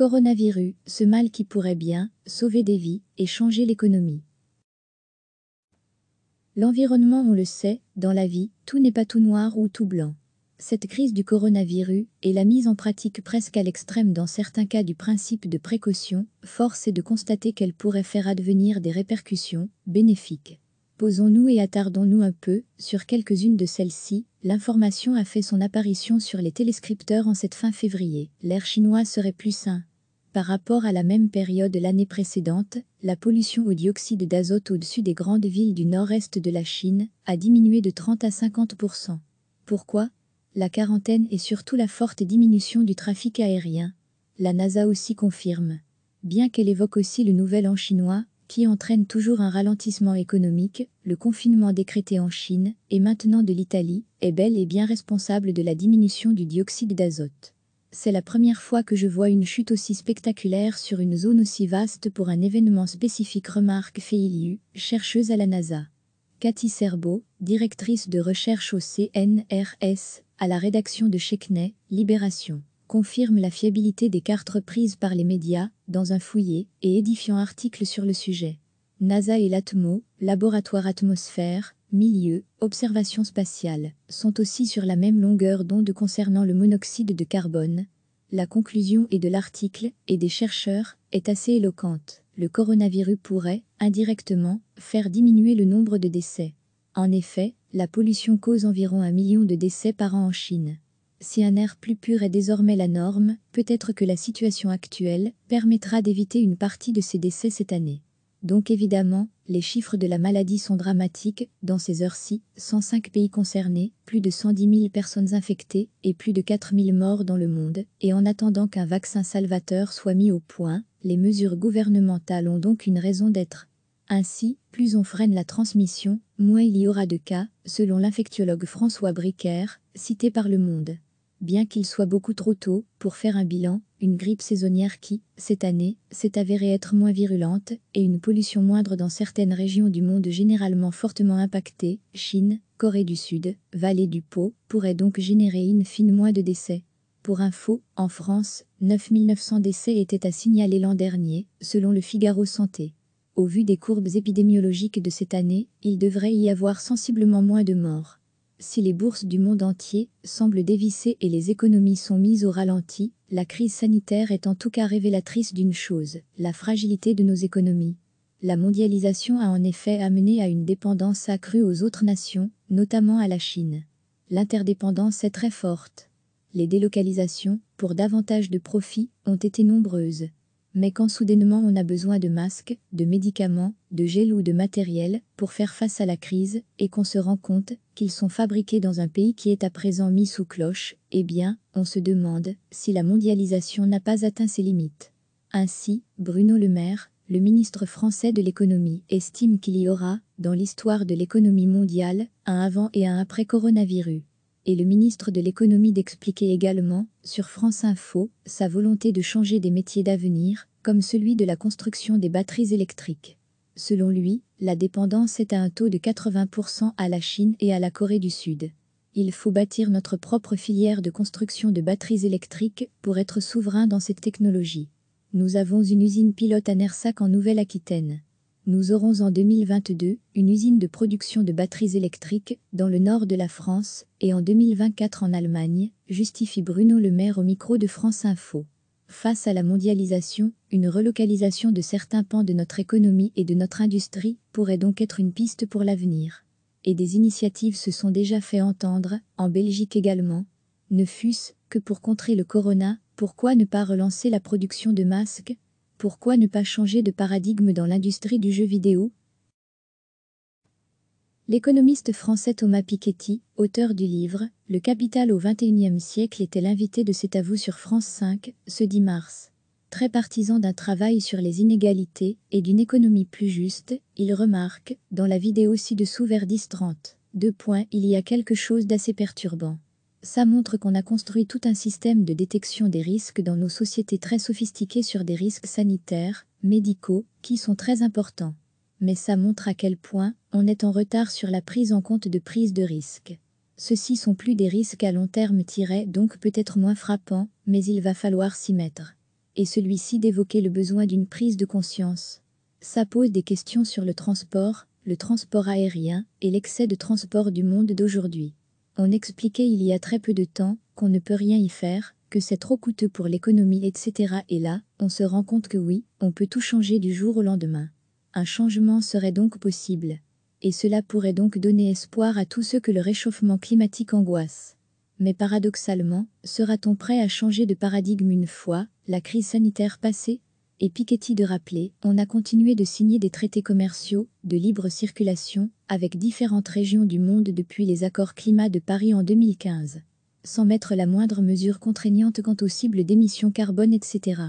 Coronavirus, ce mal qui pourrait bien sauver des vies et changer l'économie. L'environnement, on le sait, dans la vie, tout n'est pas tout noir ou tout blanc. Cette crise du coronavirus et la mise en pratique presque à l'extrême dans certains cas du principe de précaution, force est de constater qu'elle pourrait faire advenir des répercussions bénéfiques. Posons-nous et attardons-nous un peu sur quelques-unes de celles-ci. L'information a fait son apparition sur les téléscripteurs en cette fin février. L'air chinois serait plus sain, par rapport à la même période l'année précédente, la pollution au dioxyde d'azote au-dessus des grandes villes du nord-est de la Chine a diminué de 30 à 50 Pourquoi La quarantaine et surtout la forte diminution du trafic aérien. La NASA aussi confirme. Bien qu'elle évoque aussi le nouvel an chinois, qui entraîne toujours un ralentissement économique, le confinement décrété en Chine, et maintenant de l'Italie, est bel et bien responsable de la diminution du dioxyde d'azote. C'est la première fois que je vois une chute aussi spectaculaire sur une zone aussi vaste pour un événement spécifique, remarque Feiliu, chercheuse à la NASA. Cathy Serbeau, directrice de recherche au CNRS, à la rédaction de Chekney, Libération, confirme la fiabilité des cartes reprises par les médias dans un fouillé et édifiant article sur le sujet. NASA et l'ATMO, laboratoire atmosphère, milieu, observations spatiale, sont aussi sur la même longueur d'onde concernant le monoxyde de carbone. La conclusion et de l'article et des chercheurs est assez éloquente. Le coronavirus pourrait, indirectement, faire diminuer le nombre de décès. En effet, la pollution cause environ un million de décès par an en Chine. Si un air plus pur est désormais la norme, peut-être que la situation actuelle permettra d'éviter une partie de ces décès cette année. Donc évidemment, les chiffres de la maladie sont dramatiques. Dans ces heures-ci, 105 pays concernés, plus de 110 000 personnes infectées et plus de 4 000 morts dans le monde. Et en attendant qu'un vaccin salvateur soit mis au point, les mesures gouvernementales ont donc une raison d'être. Ainsi, plus on freine la transmission, moins il y aura de cas, selon l'infectiologue François Bricaire, cité par Le Monde bien qu'il soit beaucoup trop tôt pour faire un bilan, une grippe saisonnière qui, cette année, s'est avérée être moins virulente, et une pollution moindre dans certaines régions du monde généralement fortement impactées, Chine, Corée du Sud, vallée du Pô, pourrait donc générer une fine moins de décès. Pour info, en France, 9900 décès étaient à signaler l'an dernier, selon le Figaro Santé. Au vu des courbes épidémiologiques de cette année, il devrait y avoir sensiblement moins de morts. Si les bourses du monde entier semblent dévisser et les économies sont mises au ralenti, la crise sanitaire est en tout cas révélatrice d'une chose, la fragilité de nos économies. La mondialisation a en effet amené à une dépendance accrue aux autres nations, notamment à la Chine. L'interdépendance est très forte. Les délocalisations, pour davantage de profits, ont été nombreuses. Mais quand soudainement on a besoin de masques, de médicaments, de gel ou de matériel pour faire face à la crise, et qu'on se rend compte ils sont fabriqués dans un pays qui est à présent mis sous cloche, eh bien, on se demande si la mondialisation n'a pas atteint ses limites. Ainsi, Bruno Le Maire, le ministre français de l'économie, estime qu'il y aura, dans l'histoire de l'économie mondiale, un avant et un après coronavirus. Et le ministre de l'économie d'expliquer également, sur France Info, sa volonté de changer des métiers d'avenir, comme celui de la construction des batteries électriques. Selon lui, la dépendance est à un taux de 80% à la Chine et à la Corée du Sud. Il faut bâtir notre propre filière de construction de batteries électriques pour être souverain dans cette technologie. Nous avons une usine pilote à Nersac en Nouvelle-Aquitaine. Nous aurons en 2022 une usine de production de batteries électriques dans le nord de la France et en 2024 en Allemagne, justifie Bruno Le Maire au micro de France Info. Face à la mondialisation, une relocalisation de certains pans de notre économie et de notre industrie pourrait donc être une piste pour l'avenir. Et des initiatives se sont déjà fait entendre, en Belgique également. Ne fût-ce que pour contrer le corona, pourquoi ne pas relancer la production de masques Pourquoi ne pas changer de paradigme dans l'industrie du jeu vidéo L'économiste français Thomas Piketty, auteur du livre Le capital au XXIe siècle, était l'invité de cet avou sur France 5 ce 10 mars. Très partisan d'un travail sur les inégalités et d'une économie plus juste, il remarque, dans la vidéo ci-dessous vers 10.30, deux points, il y a quelque chose d'assez perturbant. Ça montre qu'on a construit tout un système de détection des risques dans nos sociétés très sophistiquées sur des risques sanitaires, médicaux, qui sont très importants mais ça montre à quel point on est en retard sur la prise en compte de prise de risques. Ceux-ci sont plus des risques à long terme tirés, donc peut-être moins frappants, mais il va falloir s'y mettre. Et celui-ci d'évoquer le besoin d'une prise de conscience. Ça pose des questions sur le transport, le transport aérien et l'excès de transport du monde d'aujourd'hui. On expliquait il y a très peu de temps qu'on ne peut rien y faire, que c'est trop coûteux pour l'économie, etc. Et là, on se rend compte que oui, on peut tout changer du jour au lendemain. Un changement serait donc possible, et cela pourrait donc donner espoir à tous ceux que le réchauffement climatique angoisse. Mais paradoxalement, sera-t-on prêt à changer de paradigme une fois la crise sanitaire passée et Piketty de rappeler, on a continué de signer des traités commerciaux de libre circulation avec différentes régions du monde depuis les accords climat de Paris en 2015, sans mettre la moindre mesure contraignante quant aux cibles d'émissions carbone, etc.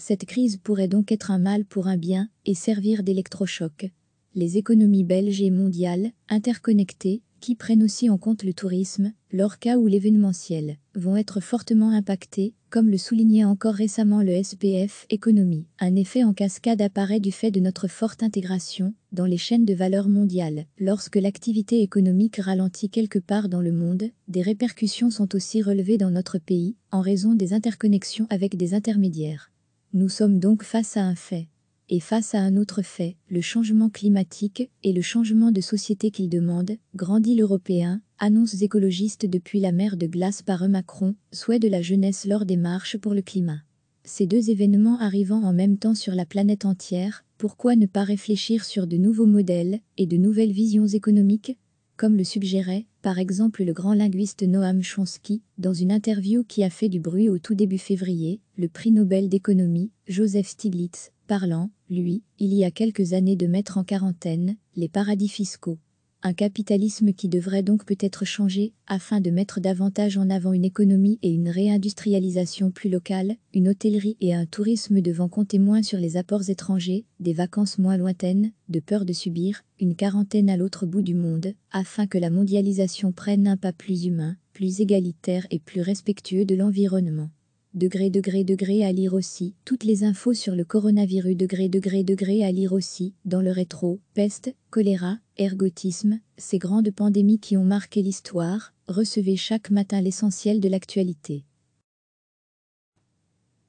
Cette crise pourrait donc être un mal pour un bien et servir d'électrochoc. Les économies belges et mondiales, interconnectées, qui prennent aussi en compte le tourisme, cas ou l'événementiel, vont être fortement impactées, comme le soulignait encore récemment le SPF Économie. Un effet en cascade apparaît du fait de notre forte intégration dans les chaînes de valeur mondiales. Lorsque l'activité économique ralentit quelque part dans le monde, des répercussions sont aussi relevées dans notre pays, en raison des interconnexions avec des intermédiaires. Nous sommes donc face à un fait. Et face à un autre fait, le changement climatique et le changement de société qu'il demande, grandit l'Européen, annonce écologistes depuis la mer de glace par Macron, souhait de la jeunesse lors des marches pour le climat. Ces deux événements arrivant en même temps sur la planète entière, pourquoi ne pas réfléchir sur de nouveaux modèles et de nouvelles visions économiques comme le suggérait, par exemple, le grand linguiste Noam Chomsky, dans une interview qui a fait du bruit au tout début février, le prix Nobel d'économie, Joseph Stiglitz, parlant, lui, il y a quelques années de mettre en quarantaine les paradis fiscaux. Un capitalisme qui devrait donc peut-être changer, afin de mettre davantage en avant une économie et une réindustrialisation plus locale, une hôtellerie et un tourisme devant compter moins sur les apports étrangers, des vacances moins lointaines, de peur de subir, une quarantaine à l'autre bout du monde, afin que la mondialisation prenne un pas plus humain, plus égalitaire et plus respectueux de l'environnement. Degré, degré, degré à lire aussi. Toutes les infos sur le coronavirus. Degré, degré, degré à lire aussi. Dans le rétro, peste, choléra, ergotisme, ces grandes pandémies qui ont marqué l'histoire, recevez chaque matin l'essentiel de l'actualité.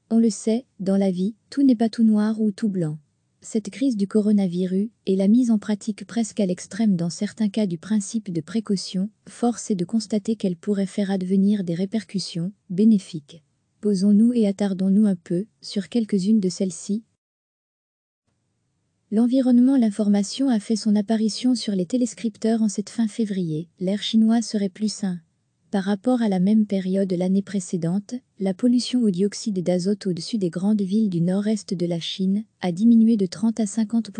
On le sait, dans la vie, tout n'est pas tout noir ou tout blanc. Cette crise du coronavirus et la mise en pratique presque à l'extrême dans certains cas du principe de précaution, force est de constater qu'elle pourrait faire advenir des répercussions bénéfiques. Posons-nous et attardons-nous un peu sur quelques-unes de celles-ci. L'environnement L'information a fait son apparition sur les téléscripteurs en cette fin février. L'air chinois serait plus sain. Par rapport à la même période l'année précédente, la pollution au dioxyde d'azote au-dessus des grandes villes du nord-est de la Chine a diminué de 30 à 50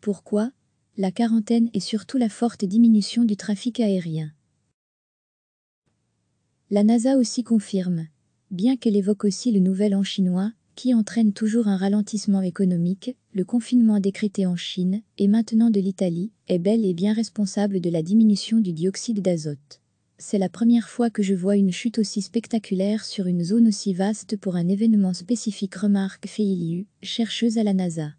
Pourquoi La quarantaine et surtout la forte diminution du trafic aérien. La NASA aussi confirme bien qu'elle évoque aussi le nouvel an chinois, qui entraîne toujours un ralentissement économique, le confinement décrété en Chine, et maintenant de l'Italie, est bel et bien responsable de la diminution du dioxyde d'azote. C'est la première fois que je vois une chute aussi spectaculaire sur une zone aussi vaste pour un événement spécifique, remarque Feiliu, chercheuse à la NASA.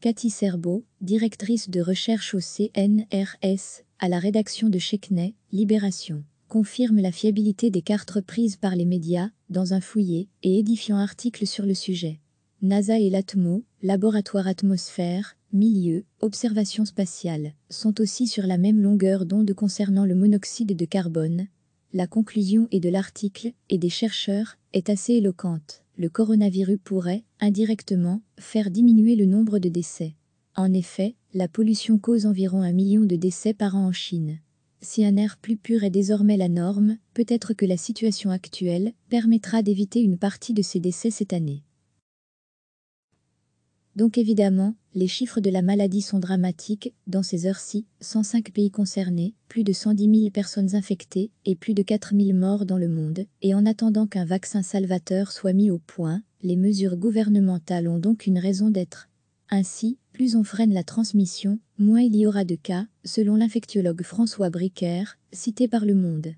Cathy Serbeau, directrice de recherche au CNRS, à la rédaction de Chekney, Libération, confirme la fiabilité des cartes reprises par les médias, dans un fouillé et édifiant article sur le sujet. NASA et l'ATMO, laboratoire atmosphère, milieu, observation spatiale, sont aussi sur la même longueur d'onde concernant le monoxyde de carbone. La conclusion et de l'article et des chercheurs est assez éloquente. Le coronavirus pourrait, indirectement, faire diminuer le nombre de décès. En effet, la pollution cause environ un million de décès par an en Chine si un air plus pur est désormais la norme, peut-être que la situation actuelle permettra d'éviter une partie de ces décès cette année. Donc évidemment, les chiffres de la maladie sont dramatiques, dans ces heures-ci, 105 pays concernés, plus de 110 000 personnes infectées et plus de 4 000 morts dans le monde, et en attendant qu'un vaccin salvateur soit mis au point, les mesures gouvernementales ont donc une raison d'être. Ainsi, plus on freine la transmission, Moins il y aura de cas, selon l'infectiologue François Bricker, cité par Le Monde.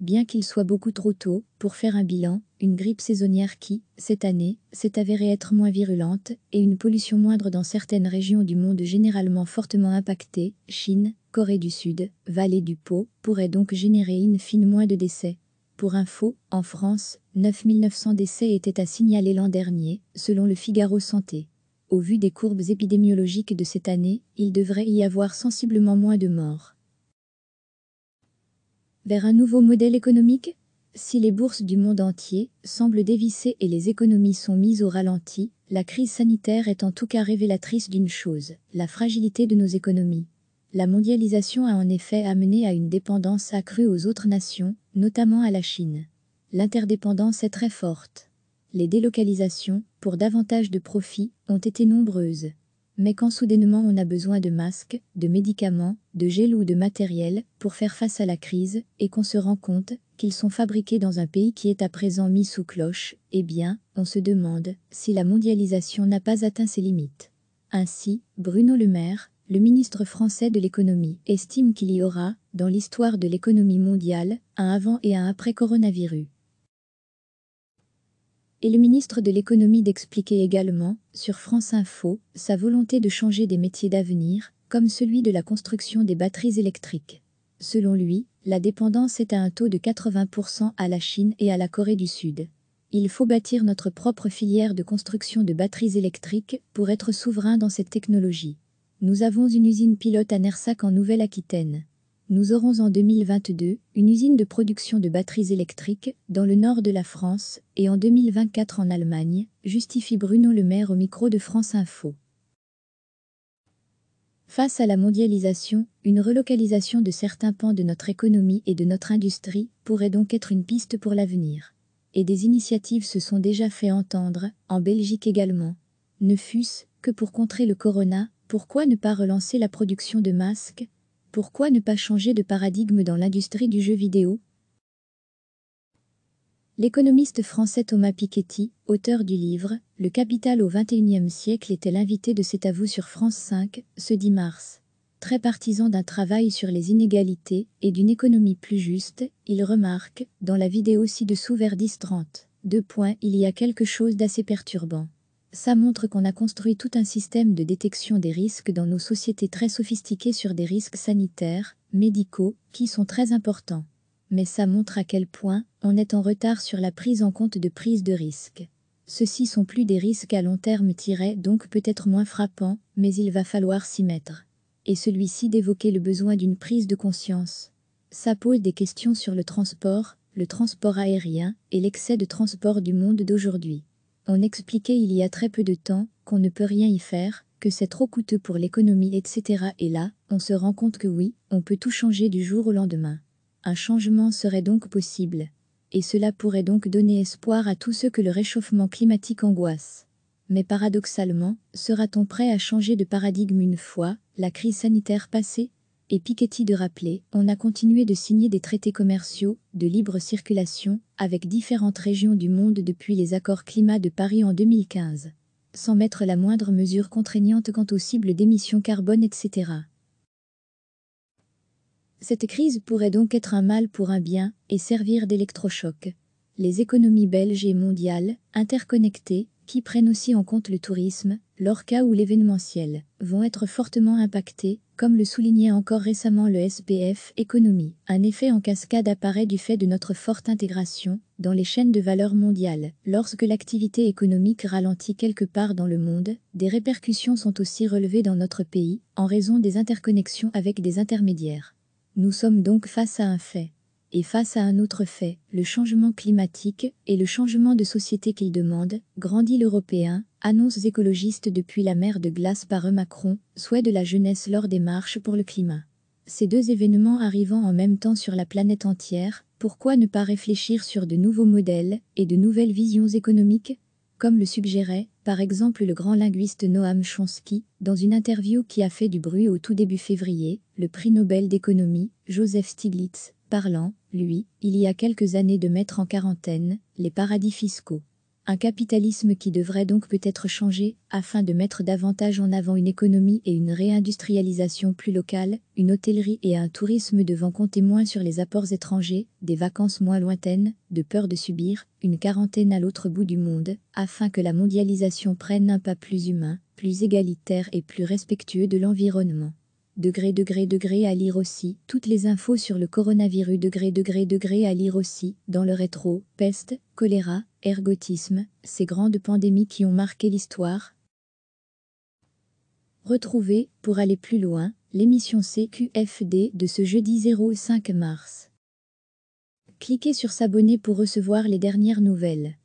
Bien qu'il soit beaucoup trop tôt pour faire un bilan, une grippe saisonnière qui, cette année, s'est avérée être moins virulente et une pollution moindre dans certaines régions du monde généralement fortement impactées, Chine, Corée du Sud, vallée du Pô, pourrait donc générer in fine moins de décès. Pour info, en France, 9900 décès étaient à signaler l'an dernier, selon le Figaro Santé. Au vu des courbes épidémiologiques de cette année, il devrait y avoir sensiblement moins de morts. Vers un nouveau modèle économique Si les bourses du monde entier semblent dévisser et les économies sont mises au ralenti, la crise sanitaire est en tout cas révélatrice d'une chose, la fragilité de nos économies. La mondialisation a en effet amené à une dépendance accrue aux autres nations, notamment à la Chine. L'interdépendance est très forte les délocalisations, pour davantage de profits, ont été nombreuses. Mais quand soudainement on a besoin de masques, de médicaments, de gel ou de matériel pour faire face à la crise, et qu'on se rend compte qu'ils sont fabriqués dans un pays qui est à présent mis sous cloche, eh bien, on se demande si la mondialisation n'a pas atteint ses limites. Ainsi, Bruno Le Maire, le ministre français de l'économie, estime qu'il y aura, dans l'histoire de l'économie mondiale, un avant et un après coronavirus et le ministre de l'économie d'expliquer également, sur France Info, sa volonté de changer des métiers d'avenir, comme celui de la construction des batteries électriques. Selon lui, la dépendance est à un taux de 80% à la Chine et à la Corée du Sud. Il faut bâtir notre propre filière de construction de batteries électriques pour être souverain dans cette technologie. Nous avons une usine pilote à Nersac en Nouvelle-Aquitaine nous aurons en 2022 une usine de production de batteries électriques dans le nord de la France et en 2024 en Allemagne, justifie Bruno Le Maire au micro de France Info. Face à la mondialisation, une relocalisation de certains pans de notre économie et de notre industrie pourrait donc être une piste pour l'avenir. Et des initiatives se sont déjà fait entendre, en Belgique également. Ne fût-ce que pour contrer le corona, pourquoi ne pas relancer la production de masques, pourquoi ne pas changer de paradigme dans l'industrie du jeu vidéo L'économiste français Thomas Piketty, auteur du livre Le capital au XXIe siècle, était l'invité de cet avou sur France 5 ce 10 mars. Très partisan d'un travail sur les inégalités et d'une économie plus juste, il remarque, dans la vidéo ci-dessous vers 10.30, deux points, il y a quelque chose d'assez perturbant. Ça montre qu'on a construit tout un système de détection des risques dans nos sociétés très sophistiquées sur des risques sanitaires, médicaux, qui sont très importants. Mais ça montre à quel point on est en retard sur la prise en compte de prises de risques. Ceux-ci sont plus des risques à long terme tirés, donc peut-être moins frappants, mais il va falloir s'y mettre. Et celui-ci d'évoquer le besoin d'une prise de conscience. Ça pose des questions sur le transport, le transport aérien et l'excès de transport du monde d'aujourd'hui. On expliquait il y a très peu de temps qu'on ne peut rien y faire, que c'est trop coûteux pour l'économie, etc. Et là, on se rend compte que oui, on peut tout changer du jour au lendemain. Un changement serait donc possible. Et cela pourrait donc donner espoir à tous ceux que le réchauffement climatique angoisse. Mais paradoxalement, sera-t-on prêt à changer de paradigme une fois la crise sanitaire passée et Piketty de rappeler, on a continué de signer des traités commerciaux, de libre circulation, avec différentes régions du monde depuis les accords climat de Paris en 2015, sans mettre la moindre mesure contraignante quant aux cibles d'émissions carbone, etc. Cette crise pourrait donc être un mal pour un bien et servir d'électrochoc. Les économies belges et mondiales, interconnectées, qui prennent aussi en compte le tourisme, Lorsqu'à ou l'événementiel, vont être fortement impactés, comme le soulignait encore récemment le SBF Économie. Un effet en cascade apparaît du fait de notre forte intégration dans les chaînes de valeur mondiales. Lorsque l'activité économique ralentit quelque part dans le monde, des répercussions sont aussi relevées dans notre pays, en raison des interconnexions avec des intermédiaires. Nous sommes donc face à un fait et face à un autre fait, le changement climatique et le changement de société qu'il demande, grandit l'Européen, annonce écologiste depuis la mer de glace par e. Macron, souhait de la jeunesse lors des marches pour le climat. Ces deux événements arrivant en même temps sur la planète entière, pourquoi ne pas réfléchir sur de nouveaux modèles et de nouvelles visions économiques Comme le suggérait, par exemple, le grand linguiste Noam Chomsky, dans une interview qui a fait du bruit au tout début février, le prix Nobel d'économie, Joseph Stiglitz, parlant, lui, il y a quelques années de mettre en quarantaine les paradis fiscaux. Un capitalisme qui devrait donc peut-être changer, afin de mettre davantage en avant une économie et une réindustrialisation plus locale, une hôtellerie et un tourisme devant compter moins sur les apports étrangers, des vacances moins lointaines, de peur de subir une quarantaine à l'autre bout du monde, afin que la mondialisation prenne un pas plus humain, plus égalitaire et plus respectueux de l'environnement degré degré degré à lire aussi, toutes les infos sur le coronavirus degré degré degré à lire aussi, dans le rétro, peste, choléra, ergotisme, ces grandes pandémies qui ont marqué l'histoire. Retrouvez, pour aller plus loin, l'émission CQFD de ce jeudi 05 mars. Cliquez sur s'abonner pour recevoir les dernières nouvelles.